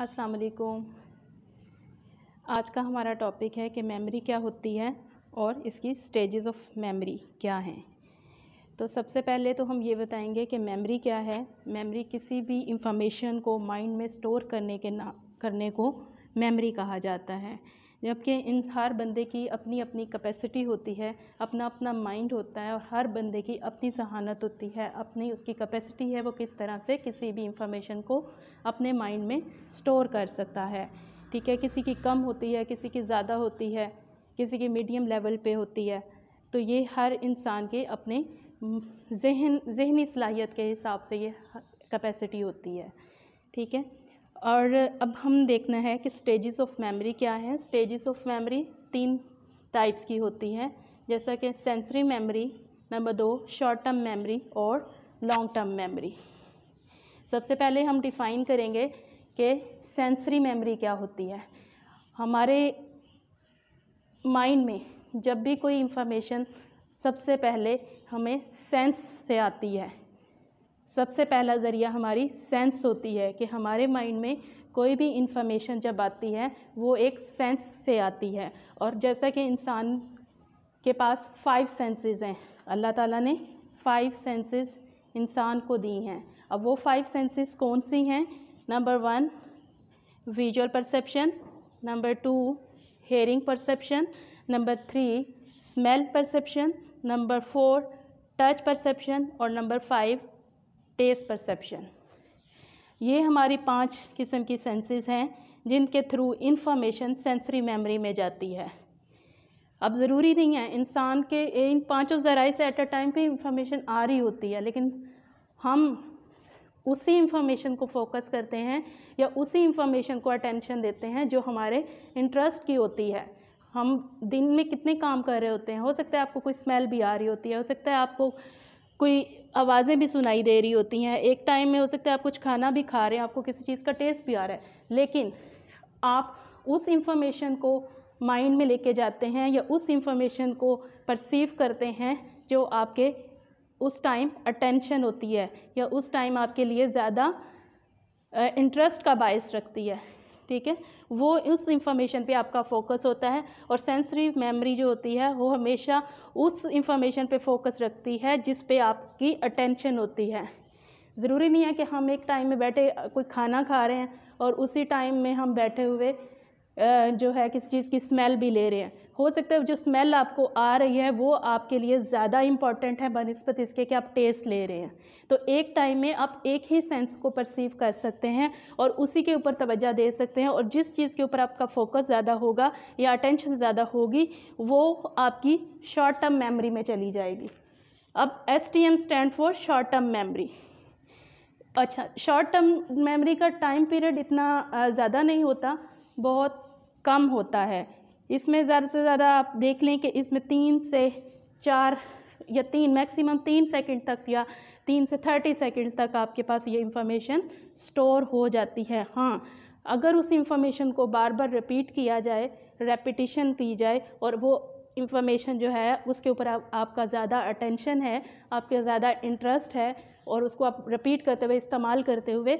अस्सलाम वालेकुम आज का हमारा टॉपिक है कि मेमोरी क्या होती है और इसकी स्टेजेस ऑफ मेमोरी क्या हैं तो सबसे पहले तो हम ये बताएंगे कि मेमोरी क्या है मेमोरी किसी भी इंफॉर्मेशन को माइंड में स्टोर करने के ना करने को मेमोरी कहा जाता है जबकि इन हर बंदे की अपनी अपनी कैपेसिटी होती है अपना अपना माइंड होता है और हर बंदे की अपनी सहानत होती है अपनी उसकी कैपेसिटी है वो किस तरह से किसी भी इंफॉर्मेशन को अपने माइंड में स्टोर कर सकता है ठीक है किसी की कम होती है किसी की ज़्यादा होती है किसी की मीडियम लेवल पे होती है तो ये हर इंसान के अपने जहन जहनी सलाहियत के हिसाब से ये कैपेसिटी होती है ठीक है और अब हम देखना है कि स्टेजेस ऑफ मेमोरी क्या हैं स्टेजेस ऑफ मेमोरी तीन टाइप्स की होती हैं जैसा कि सेंसरी मेमोरी नंबर दो शॉर्ट टर्म मेमोरी और लॉन्ग टर्म मेमोरी सबसे पहले हम डिफ़ाइन करेंगे कि सेंसरी मेमोरी क्या होती है हमारे माइंड में जब भी कोई इंफॉर्मेशन सबसे पहले हमें सेंस से आती है सबसे पहला ज़रिया हमारी सेंस होती है कि हमारे माइंड में कोई भी इंफॉर्मेशन जब आती है वो एक सेंस से आती है और जैसा कि इंसान के पास फाइव सेंसेस हैं अल्लाह ताला ने फाइव सेंसेस इंसान को दी हैं अब वो फाइव सेंसेस कौन सी हैं number one visual perception number two hearing perception number three smell perception number four touch perception और नंबर फाइव टेस्ट परसेप्शन ये हमारी पांच किस्म की सेंसेस हैं जिनके थ्रू इंफॉर्मेशन सेंसरी मेमोरी में जाती है अब ज़रूरी नहीं है इंसान के इन पांचों ज़राए से एट अ टाइम पे इंफॉर्मेशन आ रही होती है लेकिन हम उसी इंफॉर्मेशन को फोकस करते हैं या उसी इंफॉर्मेशन को अटेंशन देते हैं जो हमारे इंटरेस्ट की होती है हम दिन में कितने काम कर रहे होते हैं हो सकता है आपको कोई स्मेल भी आ रही होती है हो सकता है आपको कोई आवाज़ें भी सुनाई दे रही होती हैं एक टाइम में हो सकता है आप कुछ खाना भी खा रहे हैं आपको किसी चीज़ का टेस्ट भी आ रहा है लेकिन आप उस इंफॉर्मेशन को माइंड में लेके जाते हैं या उस इंफॉर्मेशन को परसीव करते हैं जो आपके उस टाइम अटेंशन होती है या उस टाइम आपके लिए ज़्यादा इंटरेस्ट का बायस रखती है ठीक है वो उस इंफॉर्मेशन पे आपका फोकस होता है और सेंसरी मेमोरी जो होती है वो हमेशा उस इंफॉर्मेशन पे फोकस रखती है जिस पे आपकी अटेंशन होती है ज़रूरी नहीं है कि हम एक टाइम में बैठे कोई खाना खा रहे हैं और उसी टाइम में हम बैठे हुए जो है किसी चीज़ की स्मेल भी ले रहे हैं हो सकता है जो स्मेल आपको आ रही है वो आपके लिए ज़्यादा इंपॉर्टेंट है बनस्पत इसके कि आप टेस्ट ले रहे हैं तो एक टाइम में आप एक ही सेंस को परसीव कर सकते हैं और उसी के ऊपर तवज्जा दे सकते हैं और जिस चीज़ के ऊपर आपका फोकस ज़्यादा होगा या अटेंशन ज़्यादा होगी वो आपकी शॉर्ट टर्म मेमोरी में चली जाएगी अब S T M stand for short term memory अच्छा शॉर्ट टर्म मेमरी का टाइम पीरियड इतना ज़्यादा नहीं होता बहुत कम होता है इसमें ज़्यादा से ज़्यादा आप देख लें कि इसमें तीन से चार या तीन मैक्सिमम तीन सेकंड तक या तीन से थर्टी सेकंड्स तक आपके पास ये इंफॉर्मेशन स्टोर हो जाती है हाँ अगर उस इंफॉर्मेशन को बार बार रिपीट किया जाए रेपिटिशन की जाए और वो इंफॉर्मेशन जो है उसके ऊपर आप, आपका ज़्यादा अटेंशन है आपका ज़्यादा इंटरेस्ट है और उसको आप रिपीट करते हुए इस्तेमाल करते हुए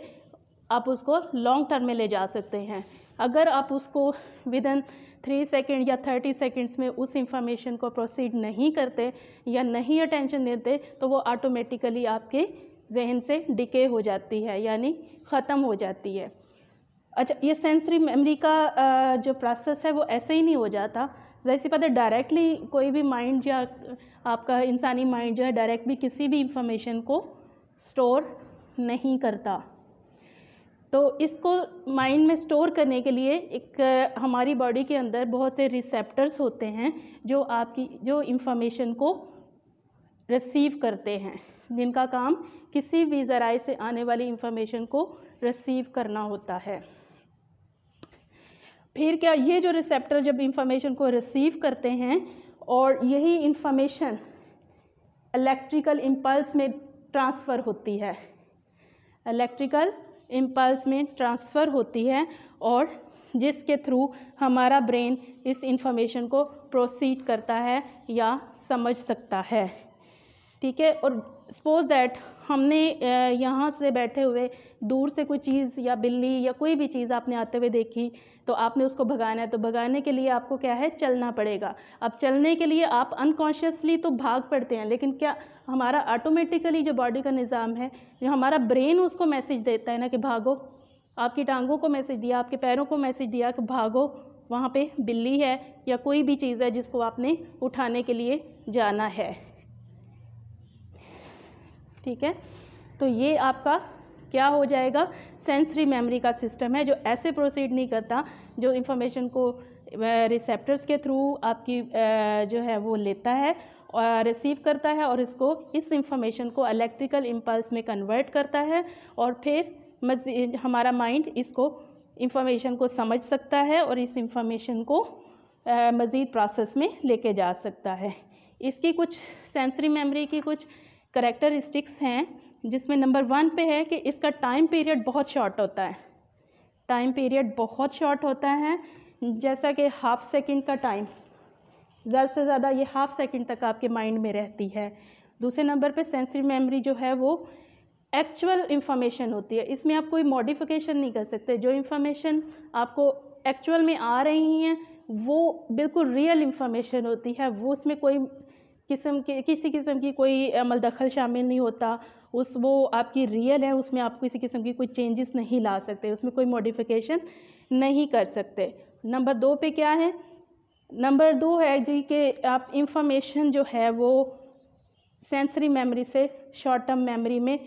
आप उसको लॉन्ग टर्म में ले जा सकते हैं अगर आप उसको विद इन थ्री सेकेंड या थर्टी सेकेंड्स में उस इंफॉर्मेशन को प्रोसीड नहीं करते या नहीं अटेंशन देते तो वो ऑटोमेटिकली आपके जहन से डिके हो जाती है यानी ख़त्म हो जाती है अच्छा ये सेंसरी मेमोरी का जो प्रोसेस है वो ऐसे ही नहीं हो जाता जैसे पता डायरेक्टली कोई भी माइंड या आपका इंसानी माइंड जो है डायरेक्टली किसी भी इंफॉर्मेशन को स्टोर नहीं करता तो इसको माइंड में स्टोर करने के लिए एक हमारी बॉडी के अंदर बहुत से रिसेप्टर्स होते हैं जो आपकी जो इंफॉर्मेशन को रिसीव करते हैं जिनका काम किसी भी ज़राए से आने वाली इंफॉर्मेशन को रिसीव करना होता है फिर क्या ये जो रिसेप्टर जब इंफॉर्मेशन को रिसीव करते हैं और यही इंफॉर्मेशन इलेक्ट्रिकल इम्पल्स में ट्रांसफ़र होती है इलेक्ट्रिकल इम्पल्स में ट्रांसफ़र होती है और जिसके थ्रू हमारा ब्रेन इस इंफॉर्मेशन को प्रोसीड करता है या समझ सकता है ठीक है और सपोज़ दैट हमने यहाँ से बैठे हुए दूर से कोई चीज़ या बिल्ली या कोई भी चीज़ आपने आते हुए देखी तो आपने उसको भगाना है तो भगाने के लिए आपको क्या है चलना पड़ेगा अब चलने के लिए आप अनकॉन्शियसली तो भाग पड़ते हैं लेकिन क्या हमारा ऑटोमेटिकली जो बॉडी का निज़ाम है जो हमारा ब्रेन उसको मैसेज देता है ना कि भागो आपकी टांगों को मैसेज दिया आपके पैरों को मैसेज दिया कि भागो वहाँ पे बिल्ली है या कोई भी चीज़ है जिसको आपने उठाने के लिए जाना है ठीक है तो ये आपका क्या हो जाएगा सेंसरी मेमोरी का सिस्टम है जो ऐसे प्रोसीड नहीं करता जो इंफॉर्मेशन को रिसेप्टर्स के थ्रू आपकी जो है वो लेता है और रिसीव करता है और इसको इस इंफॉर्मेशन को इलेक्ट्रिकल इम्पल्स में कन्वर्ट करता है और फिर मज़ीद हमारा माइंड इसको इंफॉर्मेशन को समझ सकता है और इस इंफॉर्मेशन को मज़ीद प्रोसेस में लेके जा सकता है इसकी कुछ सेंसरी मेमोरी की कुछ करेक्टरिस्टिक्स हैं जिसमें नंबर वन पे है कि इसका टाइम पीरियड बहुत शॉर्ट होता है टाइम पीरियड बहुत शॉर्ट होता है जैसा कि हाफ़ सेकंड का टाइम ज़्यादा से ज़्यादा ये हाफ़ सेकंड तक आपके माइंड में रहती है दूसरे नंबर पे सेंसरी मेमोरी जो है वो एक्चुअल इन्फॉर्मेशन होती है इसमें आप कोई मॉडिफिकेशन नहीं कर सकते जो इंफॉर्मेशन आपको एक्चुअल में आ रही हैं वो बिल्कुल रियल इंफॉर्मेशन होती है वो उसमें कोई किस्म के किसी किस्म की कोई अमल दखल शामिल नहीं होता उस वो आपकी रियल है उसमें आप किसी किस्म की कोई चेंजेस नहीं ला सकते उसमें कोई मॉडिफिकेशन नहीं कर सकते नंबर दो पे क्या है नंबर दो है जी कि आप इंफॉर्मेशन जो है वो सेंसरी मेमोरी से शॉर्ट टर्म मेमोरी में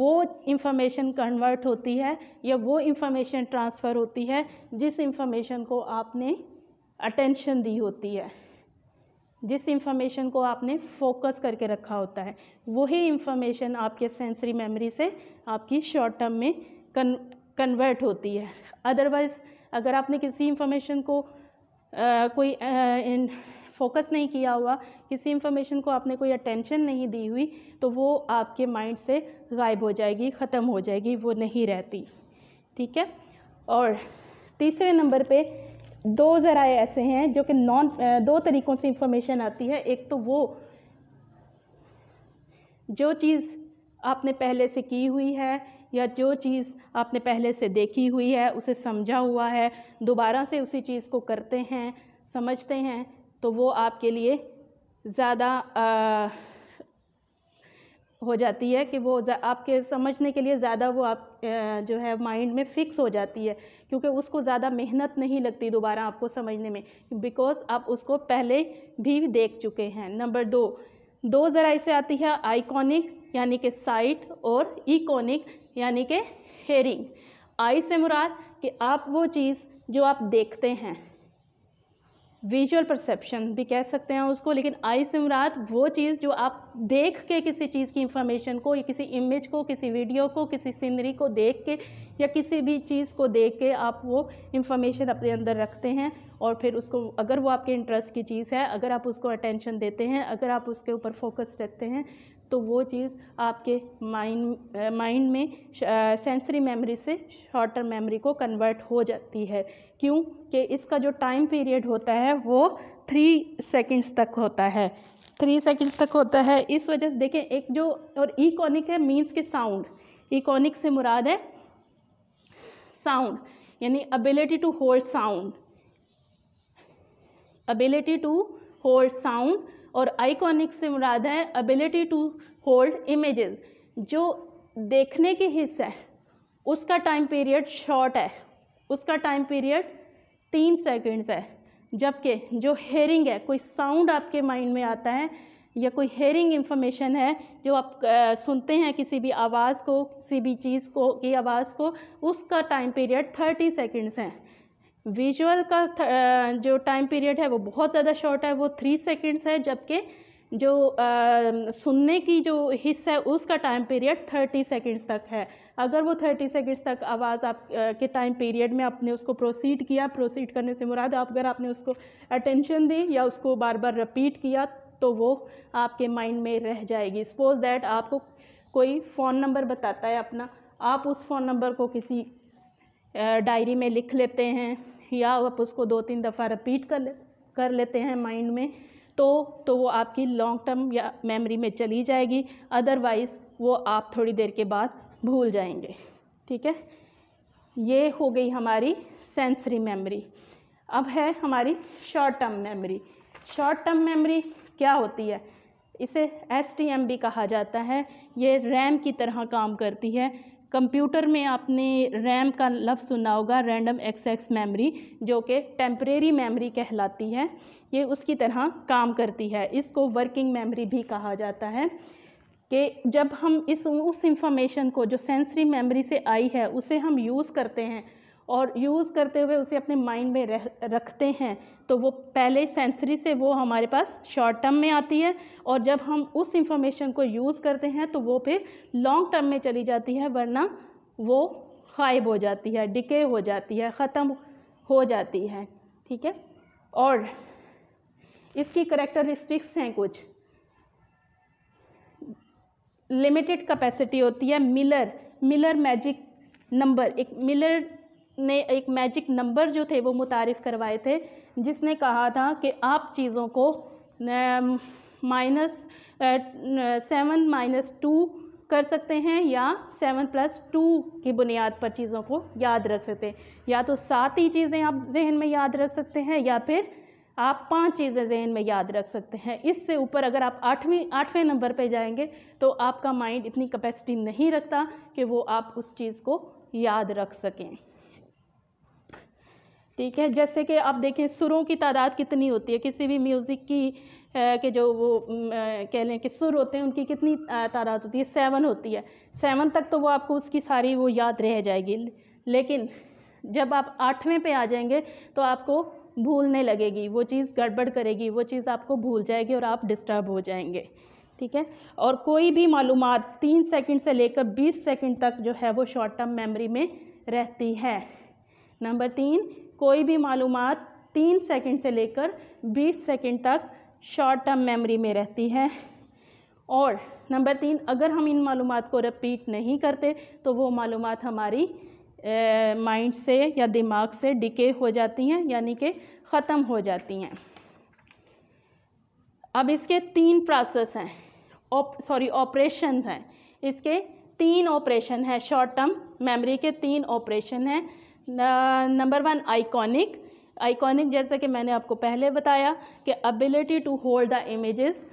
वो इंफॉर्मेशन कन्वर्ट होती है या वो इंफॉर्मेशन ट्रांसफ़र होती है जिस इंफॉर्मेशन को आपने अटेंशन दी होती है जिस इंफॉर्मेशन को आपने फोकस करके रखा होता है वही इंफॉर्मेशन आपके सेंसरी मेमोरी से आपकी शॉर्ट टर्म में कन कन्वर्ट होती है अदरवाइज़ अगर आपने किसी इंफॉर्मेशन को आ, कोई फोकस नहीं किया हुआ किसी इंफॉर्मेशन को आपने कोई अटेंशन नहीं दी हुई तो वो आपके माइंड से गायब हो जाएगी ख़त्म हो जाएगी वो नहीं रहती ठीक है और तीसरे नंबर पे दो ज़राए ऐसे हैं जो कि नॉन दो तरीक़ों से इंफॉर्मेशन आती है एक तो वो जो चीज़ आपने पहले से की हुई है या जो चीज़ आपने पहले से देखी हुई है उसे समझा हुआ है दोबारा से उसी चीज़ को करते हैं समझते हैं तो वो आपके लिए ज़्यादा हो जाती है कि वो आपके समझने के लिए ज़्यादा वो आप जो है माइंड में फ़िक्स हो जाती है क्योंकि उसको ज़्यादा मेहनत नहीं लगती दोबारा आपको समझने में बिकॉज़ आप उसको पहले भी देख चुके हैं नंबर दो दो ज़रा इसे आती है आइकॉनिक यानी कि साइट और इकोनिक यानी कि हेरिंग आई से मुराद कि आप वो चीज़ जो आप देखते हैं विजुअल परसेप्शन भी कह सकते हैं उसको लेकिन आई से मुराद वो चीज़ जो आप देख के किसी चीज़ की इंफॉर्मेशन को या किसी इमेज को किसी वीडियो को किसी सीनरी को देख के या किसी भी चीज़ को देख के आप वो इंफॉर्मेशन अपने अंदर रखते हैं और फिर उसको अगर वो आपके इंटरेस्ट की चीज़ है अगर आप उसको अटेंशन देते हैं अगर आप उसके ऊपर फोकस रखते हैं तो वो चीज़ आपके माइंड माइंड में सेंसरी मेमोरी से शॉर्टर मेमोरी को कन्वर्ट हो जाती है क्योंकि इसका जो टाइम पीरियड होता है वो थ्री सेकंड्स तक होता है थ्री सेकंड्स तक होता है इस वजह से देखें एक जो और इकोनिक है मीन्स के साउंड इकोनिक से मुराद है साउंड यानी ability to hold sound ability to hold sound और आइकॉनिक से मुराद है एबिलिटी टू होल्ड इमेजेस जो देखने के हिस्सा है उसका टाइम पीरियड शॉर्ट है उसका टाइम पीरियड तीन सेकंड्स है जबकि जो हेयरिंग है कोई साउंड आपके माइंड में आता है या कोई हेयरिंग इंफॉर्मेशन है जो आप सुनते हैं किसी भी आवाज़ को किसी भी चीज़ को की आवाज़ को उसका टाइम पीरियड थर्टी सेकेंड्स हैं विजुअल का जो टाइम पीरियड है वो बहुत ज़्यादा शॉर्ट है वो थ्री सेकेंड्स है जबकि जो आ, सुनने की जो हिस्सा है उसका टाइम पीरियड थर्टी सेकेंड्स तक है अगर वो थर्टी सेकेंड्स तक आवाज़ आप आ, के टाइम पीरियड में आपने उसको प्रोसीड किया प्रोसीड करने से मुराद आप अगर आपने उसको अटेंशन दी या उसको बार बार रिपीट किया तो वो आपके माइंड में रह जाएगी सपोज दैट आपको कोई फ़ोन नंबर बताता है अपना आप उस फ़ोन नंबर को किसी डायरी में लिख लेते हैं या आप उसको दो तीन दफ़ा रिपीट कर ले कर लेते हैं माइंड में तो तो वो आपकी लॉन्ग टर्म या मेमोरी में चली जाएगी अदरवाइज़ वो आप थोड़ी देर के बाद भूल जाएंगे ठीक है ये हो गई हमारी सेंसरी मेमोरी अब है हमारी short term memory short term memory क्या होती है इसे एस भी कहा जाता है ये रैम की तरह काम करती है कंप्यूटर में आपने रैम का लफ्ज़ सुना होगा रैंडम एक्सेस मेमोरी जो कि टेम्परेरी मेमोरी कहलाती है ये उसकी तरह काम करती है इसको वर्किंग मेमोरी भी कहा जाता है कि जब हम इस उस इंफॉर्मेशन को जो सेंसरी मेमोरी से आई है उसे हम यूज़ करते हैं और यूज़ करते हुए उसे अपने माइंड में रह रखते हैं तो वो पहले सेंसरी से वो हमारे पास शॉर्ट टर्म में आती है और जब हम उस इंफॉर्मेशन को यूज़ करते हैं तो वो फिर लॉन्ग टर्म में चली जाती है वरना वो गायब हो जाती है डिके हो जाती है ख़त्म हो जाती है ठीक है और इसकी करेक्टरिस्टिक्स हैं कुछ लिमिटेड कैपेसिटी होती है मिलर मिलर मैजिक नंबर एक मिलर ने एक मैजिक नंबर जो थे वो मुतारफ़ करवाए थे जिसने कहा था कि आप चीज़ों को माइनस सेवन माइनस टू कर सकते हैं या सेवन प्लस टू की बुनियाद पर चीज़ों को याद रख सकते हैं या तो सात ही चीज़ें आप जहन में याद रख सकते हैं या फिर आप पांच चीज़ें जहन में याद रख सकते हैं इससे ऊपर अगर आप आठवीं आठवें नंबर पे जाएंगे तो आपका माइंड इतनी कैपेसिटी नहीं रखता कि वो आप उस चीज़ को याद रख सकें ठीक है जैसे कि आप देखें सुरों की तादाद कितनी होती है किसी भी म्यूज़िक की आ, के जो वो आ, कह लें कि सुर होते हैं उनकी कितनी तादाद होती है सेवन होती है सेवन तक तो वो आपको उसकी सारी वो याद रह जाएगी लेकिन जब आप आठवें पे आ जाएंगे तो आपको भूलने लगेगी वो चीज़ गड़बड़ करेगी वो चीज़ आपको भूल जाएगी और आप डिस्टर्ब हो जाएंगे ठीक है और कोई भी मालूम तीन सेकेंड से लेकर बीस सेकेंड तक जो है वो शॉर्ट टर्म मेमरी में रहती है नंबर तीन कोई भी मालूम तीन सेकंड से लेकर बीस सेकंड तक शॉर्ट टर्म मेमोरी में रहती है और नंबर तीन अगर हम इन मालूम को रिपीट नहीं करते तो वो मालूम हमारी माइंड से या दिमाग से डिके हो जाती हैं यानी कि ख़त्म हो जाती हैं अब इसके तीन प्रोसेस हैं ओप सॉरी ऑपरेशन हैं इसके तीन ऑपरेशन हैं शॉर्ट टर्म मेमोरी के तीन ऑपरेशन हैं नंबर वन आइकॉनिक आइकॉनिक जैसे कि मैंने आपको पहले बताया कि ability to hold the images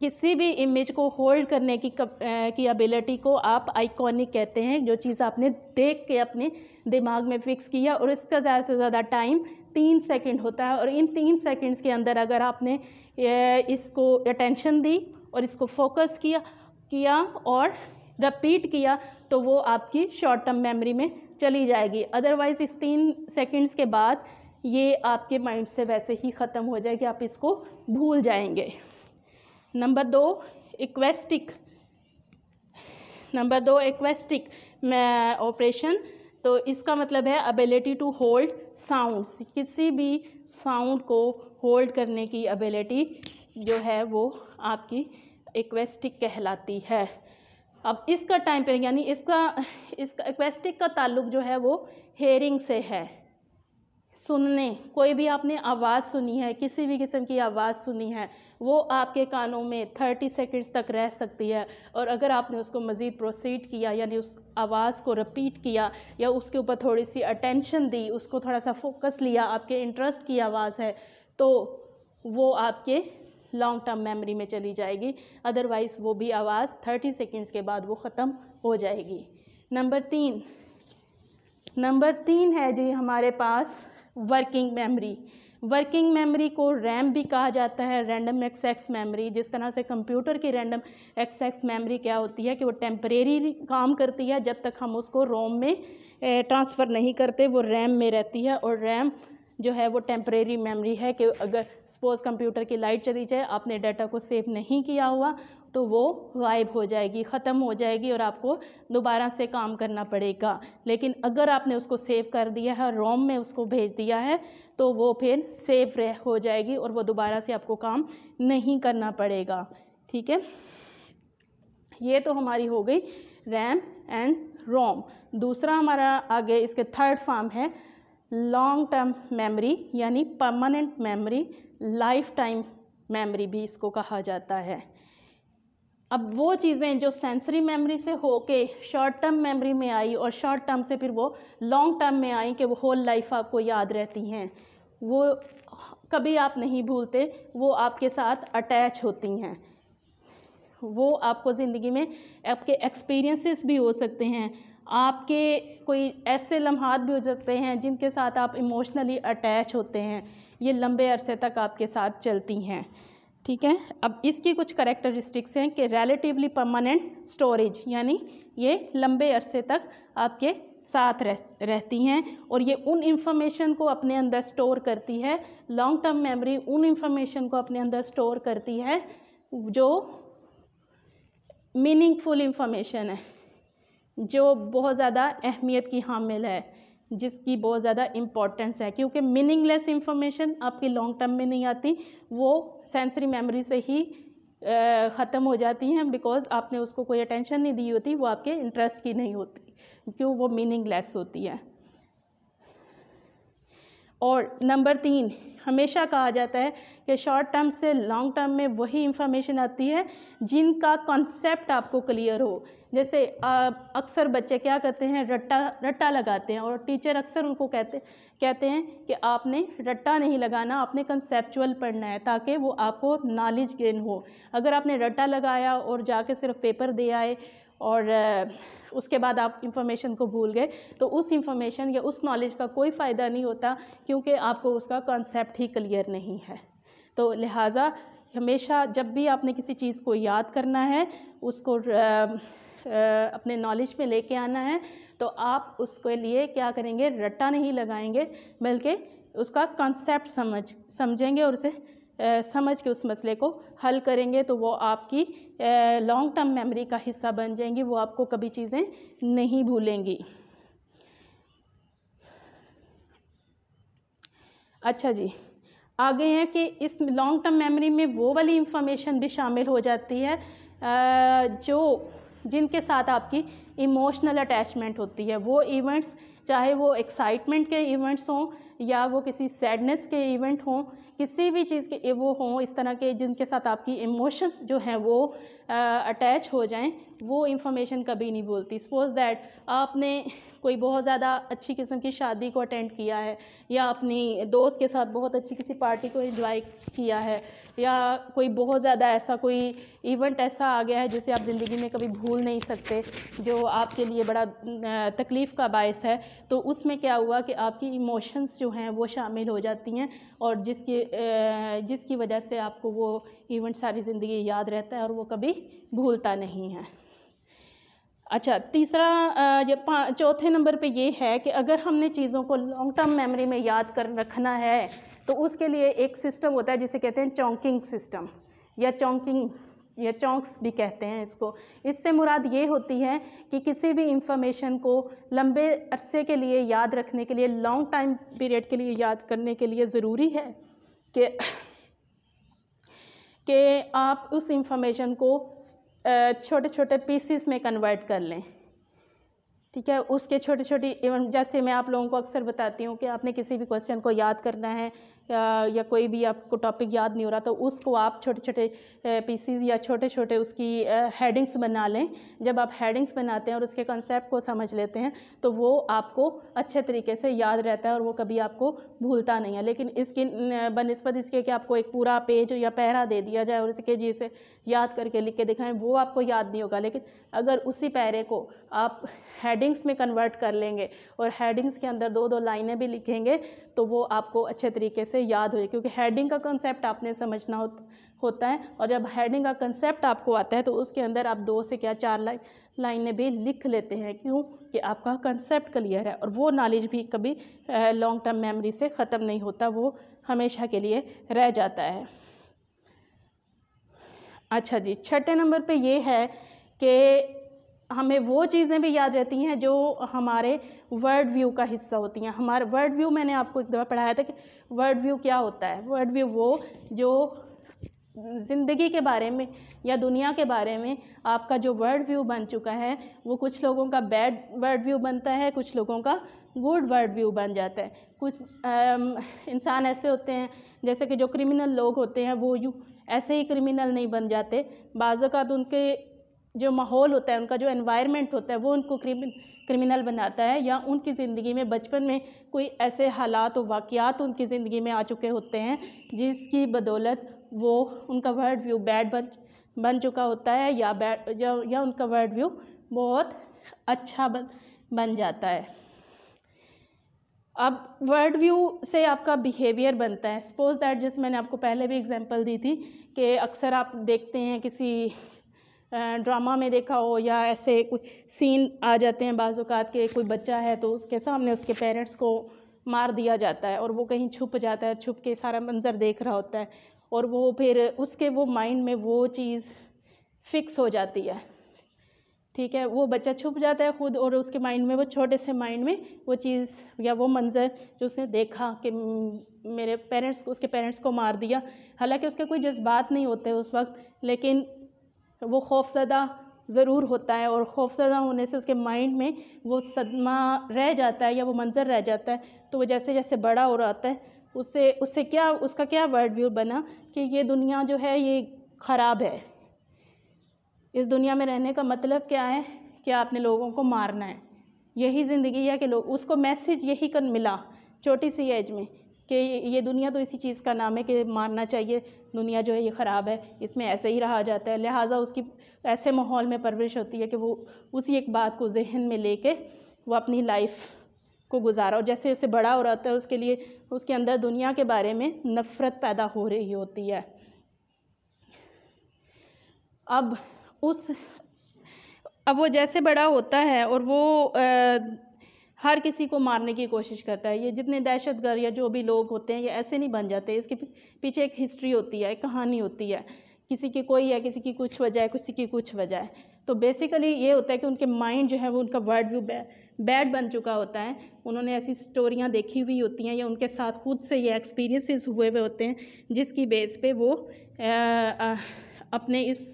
किसी भी इमेज को होल्ड करने की कप, आ, की अबिलिटी को आप आइकॉनिक कहते हैं जो चीज़ आपने देख के अपने दिमाग में फिक्स किया और इसका ज़्यादा से ज़्यादा टाइम तीन सेकंड होता है और इन तीन सेकंड्स के अंदर अगर आपने इसको अटेंशन दी और इसको फोकस किया किया और रिपीट किया तो वो आपकी शॉर्ट टर्म मेमोरी में चली जाएगी अदरवाइज़ इस तीन सेकेंड्स के बाद ये आपके माइंड से वैसे ही ख़त्म हो जाएगी आप इसको भूल जाएंगे नंबर दो इक्वेस्टिक नंबर दो एक्वेस्टिक ऑपरेशन तो इसका मतलब है अबिलिटी टू होल्ड साउंड्स किसी भी साउंड को होल्ड करने की अबिलिटी जो है वो आपकी एक्वेस्टिक कहलाती है अब इसका टाइम पीरियड यानी इसका इसका एक्वेस्टिक का ताल्लुक जो है वो हेयरिंग से है सुनने कोई भी आपने आवाज़ सुनी है किसी भी किस्म की आवाज़ सुनी है वो आपके कानों में थर्टी सेकेंड्स तक रह सकती है और अगर आपने उसको मज़ीद प्रोसीड किया यानी उस आवाज़ को रिपीट किया या उसके ऊपर थोड़ी सी अटेंशन दी उसको थोड़ा सा फोकस लिया आपके इंटरेस्ट की आवाज़ है तो वो आपके लॉन्ग टर्म मेमोरी में चली जाएगी अदरवाइज़ वो भी आवाज़ थर्टी सेकेंड्स के बाद वो ख़त्म हो जाएगी नंबर तीन नंबर तीन है जी हमारे पास वर्किंग मेमोरी वर्किंग मेमोरी को रैम भी कहा जाता है रैंडम एक्सेस मेमोरी जिस तरह से कंप्यूटर की रैंडम एक्सेस मेमोरी क्या होती है कि वो टेम्परेरी काम करती है जब तक हम उसको रोम में ट्रांसफ़र नहीं करते वो रैम में रहती है और रैम जो है वो टेम्प्रेरी मेमोरी है कि अगर सपोज़ कंप्यूटर की लाइट चली जाए आपने डाटा को सेव नहीं किया हुआ तो वो गायब हो जाएगी ख़त्म हो जाएगी और आपको दोबारा से काम करना पड़ेगा लेकिन अगर आपने उसको सेव कर दिया है रोम में उसको भेज दिया है तो वो फिर सेव रह हो जाएगी और वो दोबारा से आपको काम नहीं करना पड़ेगा ठीक है ये तो हमारी हो गई रैम एंड रोम दूसरा हमारा आगे इसके थर्ड फार्म है लॉन्ग टर्म मेमोरी यानी permanent memory lifetime memory भी इसको कहा जाता है अब वो चीज़ें जो सेंसरी मेमोरी से होके शॉर्ट टर्म मेमोरी में आई और शॉर्ट टर्म से फिर वो लॉन्ग टर्म में आई कि वो होल लाइफ आपको याद रहती हैं वो कभी आप नहीं भूलते वो आपके साथ अटैच होती हैं वो आपको ज़िंदगी में आपके एक्सपीरियंसेस भी हो सकते हैं आपके कोई ऐसे लम्हात भी हो सकते हैं जिनके साथ आप इमोशनली अटैच होते हैं ये लंबे अरसे तक आपके साथ चलती हैं ठीक है अब इसकी कुछ करेक्टरिस्टिक्स हैं कि रेलेटिवली परमानेंट स्टोरेज यानी ये लंबे अरसे तक आपके साथ रह, रहती हैं और ये उन इंफॉर्मेशन को अपने अंदर स्टोर करती है लॉन्ग टर्म मेमोरी उन इंफॉर्मेशन को अपने अंदर स्टोर करती है जो मीनिंगफुल इंफॉर्मेशन है जो बहुत ज़्यादा अहमियत की हामिल है जिसकी बहुत ज़्यादा इम्पॉर्टेंस है क्योंकि मीनिंगलेस इंफॉर्मेशन आपकी लॉन्ग टर्म में नहीं आती वो सेंसरी मेमोरी से ही ख़त्म हो जाती हैं बिकॉज आपने उसको कोई अटेंशन नहीं दी होती वो आपके इंटरेस्ट की नहीं होती क्यों वो मीनिंगलेस होती है और नंबर तीन हमेशा कहा जाता है कि शॉर्ट टर्म से लॉन्ग टर्म में वही इंफॉर्मेशन आती है जिनका कॉन्सेप्ट आपको क्लियर हो जैसे अक्सर बच्चे क्या करते हैं रट्टा रट्टा लगाते हैं और टीचर अक्सर उनको कहते कहते हैं कि आपने रट्टा नहीं लगाना आपने कंसेप्चुअल पढ़ना है ताकि वो आपको नॉलेज गेन हो अगर आपने रट्टा लगाया और जाके सिर्फ पेपर दे आए और उसके बाद आप इंफॉर्मेशन को भूल गए तो उस इंफॉर्मेशन या उस नॉलेज का कोई फ़ायदा नहीं होता क्योंकि आपको उसका कॉन्सेप्ट ही क्लियर नहीं है तो लिहाजा हमेशा जब भी आपने किसी चीज़ को याद करना है उसको अपने नॉलेज में लेके आना है तो आप उसके लिए क्या करेंगे रट्टा नहीं लगाएंगे बल्कि उसका कॉन्सेप्ट समझ समझेंगे और उसे समझ के उस मसले को हल करेंगे तो वो आपकी लॉन्ग टर्म मेमोरी का हिस्सा बन जाएंगी वो आपको कभी चीज़ें नहीं भूलेंगी अच्छा जी आगे हैं कि इस लॉन्ग टर्म मेमोरी में वो वाली इंफॉर्मेशन भी शामिल हो जाती है जो जिनके साथ आपकी इमोशनल अटैचमेंट होती है वो इवेंट्स चाहे वो एक्साइटमेंट के इवेंट्स हों या वो किसी सैडनेस के इवेंट हों किसी भी चीज़ के वो हों इस तरह के जिनके साथ आपकी इमोशंस जो हैं वो अटैच हो जाएं वो इंफॉर्मेशन कभी नहीं बोलती सपोज़ दैट आपने कोई बहुत ज़्यादा अच्छी किस्म की शादी को अटेंड किया है या अपनी दोस्त के साथ बहुत अच्छी किसी पार्टी को इन्जॉय किया है या कोई बहुत ज़्यादा ऐसा कोई इवेंट ऐसा आ गया है जिसे आप ज़िंदगी में कभी भूल नहीं सकते जो आपके लिए बड़ा तकलीफ़ का बायस है तो उसमें क्या हुआ कि आपकी इमोशंस जो हैं वो शामिल हो जाती हैं और जिसकी जिसकी वजह से आपको वो इवेंट सारी ज़िंदगी याद रहता है और वो कभी भूलता नहीं है अच्छा तीसरा जब चौथे नंबर पे ये है कि अगर हमने चीज़ों को लॉन्ग टर्म मेमोरी में याद कर रखना है तो उसके लिए एक सिस्टम होता है जिसे कहते हैं चौंकिंग सिस्टम या चौंकिंग या चौंक्स भी कहते हैं इसको इससे मुराद ये होती है कि किसी भी इंफॉर्मेशन को लंबे अरसे के लिए याद रखने के लिए लॉन्ग टाइम पीरियड के लिए याद करने के लिए ज़रूरी है कि कि आप उस इंफॉर्मेशन को छोटे छोटे पीसीस में कन्वर्ट कर लें ठीक है उसके छोटे छोटी इवन जैसे मैं आप लोगों को अक्सर बताती हूँ कि आपने किसी भी क्वेश्चन को याद करना है या कोई भी आपको टॉपिक याद नहीं हो रहा तो उसको आप छोटे छोटे पीसीज या छोटे छोटे उसकी हेडिंग्स बना लें जब आप हेडिंग्स बनाते हैं और उसके कॉन्सेप्ट को समझ लेते हैं तो वो आपको अच्छे तरीके से याद रहता है और वो कभी आपको भूलता नहीं है लेकिन इसकी बनस्बत इसके कि आपको एक पूरा पेज या पहरा दे दिया जाए और इसके जी से याद करके लिख के दिखाएं वो आपको याद नहीं होगा लेकिन अगर उसी पैरे को आप हेडिंग्स में कन्वर्ट कर लेंगे और हेडिंग्स के अंदर दो दो लाइनें भी लिखेंगे तो वो आपको अच्छे तरीके से याद हो जाए क्योंकि हेडिंग का कंसेप्ट आपने समझना होता है और जब हेडिंग का कंसेप्ट आपको आता है तो उसके अंदर आप दो से क्या चार लाइन लाइनें भी लिख लेते हैं क्यों कि आपका कंसेप्ट क्लियर है और वो नॉलेज भी कभी लॉन्ग टर्म मेमोरी से ख़त्म नहीं होता वो हमेशा के लिए रह जाता है अच्छा जी छठे नंबर पे ये है कि हमें वो चीज़ें भी याद रहती हैं जो हमारे वर्ड व्यू का हिस्सा होती हैं हमारे वर्ड व्यू मैंने आपको एक दफ़ा पढ़ाया था कि वर्ड व्यू क्या होता है वर्ड व्यू वो जो ज़िंदगी के बारे में या दुनिया के बारे में आपका जो वर्ड व्यू बन चुका है वो कुछ लोगों का बैड वर्ड व्यू बनता है कुछ लोगों का गुड वर्ड व्यू बन जाता है कुछ इंसान ऐसे होते हैं जैसे कि जो क्रिमिनल लोग होते हैं वो यू ऐसे ही क्रिमिनल नहीं बन जाते बाज़ात उनके जो माहौल होता है उनका जो एनवायरनमेंट होता है वो उनको क्रिमिन क्रिमिनल बनाता है या उनकी ज़िंदगी में बचपन में कोई ऐसे हालात और वाक़ात उनकी ज़िंदगी में आ चुके होते हैं जिसकी बदौलत वो उनका वर्ड व्यू बैड बन बन चुका होता है या बैड या, या उनका वर्ड व्यू बहुत अच्छा बन बन जाता है अब वर्ड व्यू से आपका बिहेवियर बनता है सपोज़ दैट जैसे मैंने आपको पहले भी एग्जांपल दी थी कि अक्सर आप देखते हैं किसी ड्रामा में देखा हो या ऐसे कोई सीन आ जाते हैं बाज़ात के कोई बच्चा है तो उसके सामने उसके पेरेंट्स को मार दिया जाता है और वो कहीं छुप जाता है छुप के सारा मंज़र देख रहा होता है और वो फिर उसके वो माइंड में वो चीज़ फिक्स हो जाती है ठीक है वो बच्चा छुप जाता है खुद और उसके माइंड में वो छोटे से माइंड में वो चीज़ या वो मंज़र जो उसने देखा कि मेरे पेरेंट्स को उसके पेरेंट्स को मार दिया हालांकि उसके कोई जज्बात नहीं होते उस वक्त लेकिन वो खौफजदा ज़रूर होता है और खौफजदा होने से उसके माइंड में वो सदमा रह जाता है या वो मंज़र रह जाता है तो वो जैसे जैसे बड़ा हो रहा है उससे उससे क्या उसका क्या वर्ड व्यू बना कि ये दुनिया जो है ये ख़राब है इस दुनिया में रहने का मतलब क्या है कि आपने लोगों को मारना है यही ज़िंदगी है कि लोग उसको मैसेज यही कर मिला छोटी सी एज में कि ये दुनिया तो इसी चीज़ का नाम है कि मारना चाहिए दुनिया जो है ये ख़राब है इसमें ऐसे ही रहा जाता है लिहाजा उसकी ऐसे माहौल में परवरिश होती है कि वो उसी एक बात को जहन में ले कर वो अपनी लाइफ को गुजारा और जैसे जैसे बड़ा हो रहा है उसके लिए उसके अंदर दुनिया के बारे में नफ़रत पैदा हो रही होती है अब उस अब वो जैसे बड़ा होता है और वो आ, हर किसी को मारने की कोशिश करता है ये जितने दहशत या जो भी लोग होते हैं ये ऐसे नहीं बन जाते इसके पीछे एक हिस्ट्री होती है एक कहानी होती है किसी की कोई है किसी की कुछ वजह है किसी की कुछ वजह है तो बेसिकली ये होता है कि उनके माइंड जो है वो उनका वर्ड व्यू बैड बन चुका होता है उन्होंने ऐसी स्टोरियाँ देखी हुई होती हैं या उनके साथ खुद से ये एक्सपीरियंसेस हुए हुए होते हैं जिसकी बेस पे वो आ, आ, अपने इस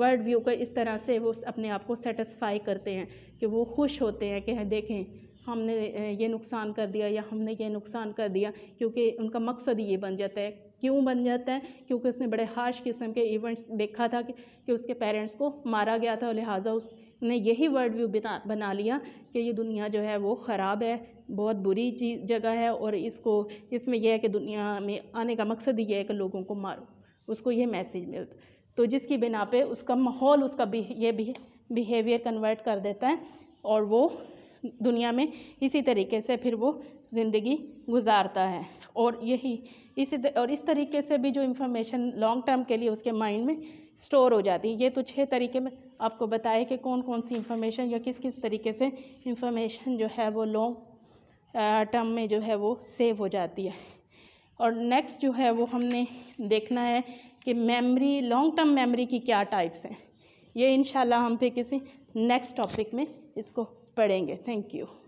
वर्ड व्यू को इस तरह से वो अपने आप को सेटिस्फाई करते हैं कि वो खुश होते हैं कि हाँ, देखें हमने ये नुकसान कर दिया या हमने ये नुकसान कर दिया क्योंकि उनका मकसद ही ये बन जाता है क्यों बन जाता है क्योंकि उसने बड़े हार्श किस्म के इवेंट्स देखा था कि, कि उसके पेरेंट्स को मारा गया था लिहाजा उसने यही वर्ड व्यू बना बना लिया कि ये दुनिया जो है वो ख़राब है बहुत बुरी चीज जगह है और इसको इसमें यह है कि दुनिया में आने का मकसद ही यह है कि लोगों को मारो उसको ये मैसेज मिलता तो जिसकी बिना पे उसका माहौल उसका ये बिहेवियर कन्वर्ट कर देता है और वो दुनिया में इसी तरीके से फिर वो ज़िंदगी गुजारता है और यही इसी और इस तरीके से भी जो इन्फॉर्मेशन लॉन्ग टर्म के लिए उसके माइंड में स्टोर हो जाती है ये तो छः तरीके में आपको बताए कि कौन कौन सी इन्फॉर्मेशन या किस किस तरीके से इन्फॉर्मेशन जो है वो लॉन्ग टर्म में जो है वो सेव हो जाती है और नेक्स्ट जो है वो हमने देखना है कि मेमोरी लॉन्ग टर्म मेमोरी की क्या टाइप्स हैं ये इन हम फिर किसी नेक्स्ट टॉपिक में इसको पढ़ेंगे थैंक यू